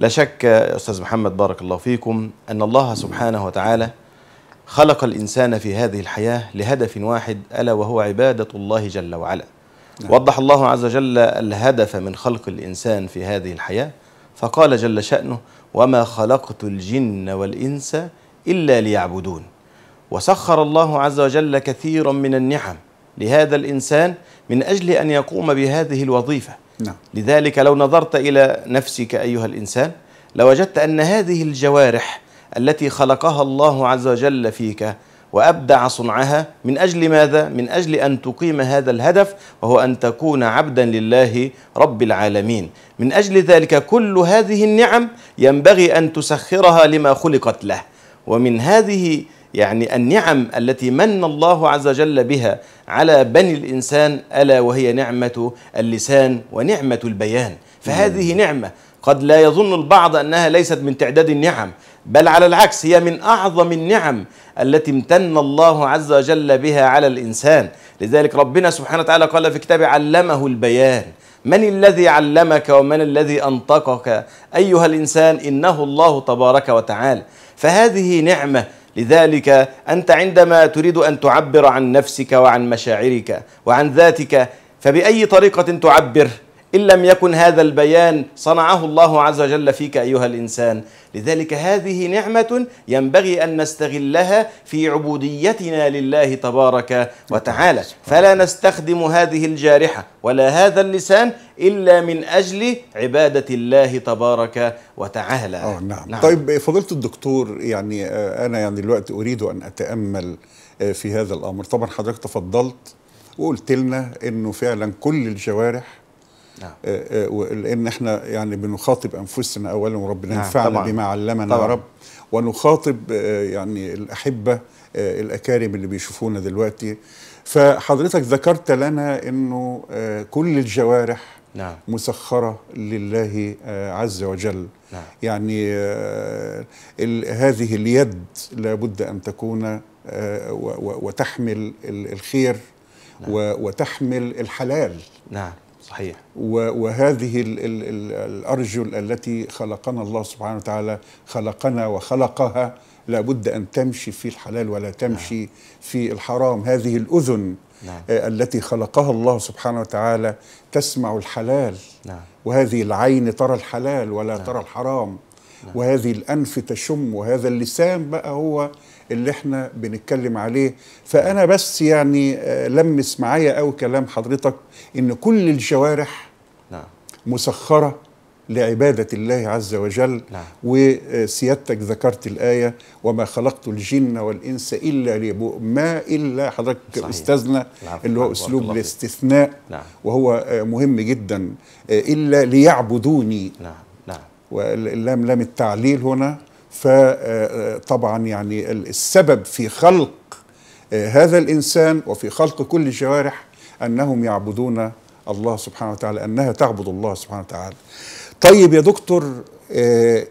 لا شك يا أستاذ محمد بارك الله فيكم أن الله سبحانه وتعالى خلق الإنسان في هذه الحياة لهدف واحد ألا وهو عبادة الله جل وعلا نعم. وضح الله عز وجل الهدف من خلق الإنسان في هذه الحياة فقال جل شأنه وما خلقت الجن والإنس إلا ليعبدون وسخر الله عز وجل كثيرا من النعم لهذا الإنسان من أجل أن يقوم بهذه الوظيفة نعم. لذلك لو نظرت إلى نفسك أيها الإنسان لوجدت أن هذه الجوارح التي خلقها الله عز وجل فيك وأبدع صنعها من أجل ماذا؟ من أجل أن تقيم هذا الهدف وهو أن تكون عبدا لله رب العالمين من أجل ذلك كل هذه النعم ينبغي أن تسخرها لما خلقت له ومن هذه يعني النعم التي من الله عز وجل بها على بني الانسان الا وهي نعمه اللسان ونعمه البيان فهذه نعمه قد لا يظن البعض انها ليست من تعداد النعم بل على العكس هي من اعظم النعم التي امتن الله عز وجل بها على الانسان لذلك ربنا سبحانه وتعالى قال في كتابه علمه البيان من الذي علمك ومن الذي انطقك ايها الانسان انه الله تبارك وتعالى فهذه نعمه لذلك انت عندما تريد ان تعبر عن نفسك وعن مشاعرك وعن ذاتك فباي طريقه تعبر إن لم يكن هذا البيان صنعه الله عز وجل فيك أيها الإنسان لذلك هذه نعمة ينبغي أن نستغلها في عبوديتنا لله تبارك وتعالى فلا نستخدم هذه الجارحة ولا هذا اللسان إلا من أجل عبادة الله تبارك وتعالى آه نعم. نعم طيب فضيلة الدكتور يعني آه، أنا يعني دلوقتي أريد أن أتأمل آه، في هذا الأمر طبعا حضرتك تفضلت وقلت لنا أنه فعلا كل الجوارح نعم. آه، آه، لان احنا يعني بنخاطب انفسنا اولا وربنا نعم، ينفعنا نعم. بما علمنا يا رب ونخاطب آه، يعني الاحبه الاكارم اللي بيشوفونا دلوقتي فحضرتك ذكرت لنا انه كل الجوارح نعم. مسخره لله عز وجل نعم. يعني هذه اليد لابد ان تكون وتحمل الخير نعم. وتحمل الحلال نعم صحيح وهذه الأرجل التي خلقنا الله سبحانه وتعالى خلقنا وخلقها لابد أن تمشي في الحلال ولا تمشي نعم. في الحرام هذه الأذن نعم. آه، التي خلقها الله سبحانه وتعالى تسمع الحلال نعم. وهذه العين ترى الحلال ولا نعم. ترى الحرام نعم. وهذه الأنف تشم وهذا اللسان بقى هو اللي احنا بنتكلم عليه فأنا بس يعني آه، لمس معايا أو كلام حضرتك إن كل الجوارح نعم. مسخرة لعبادة الله عز وجل نعم. وسيادتك ذكرت الآية وما خلقت الجن والإنس إلا ليبو ما إلا حضرتك أستاذنا نعم. اللي هو أسلوب الاستثناء نعم. وهو آه، مهم جدا آه، إلا ليعبدوني نعم. نعم. واللام لام التعليل هنا فطبعا آه، آه، يعني السبب في خلق آه، هذا الإنسان وفي خلق كل الجوارح أنهم يعبدون الله سبحانه وتعالى أنها تعبد الله سبحانه وتعالى طيب يا دكتور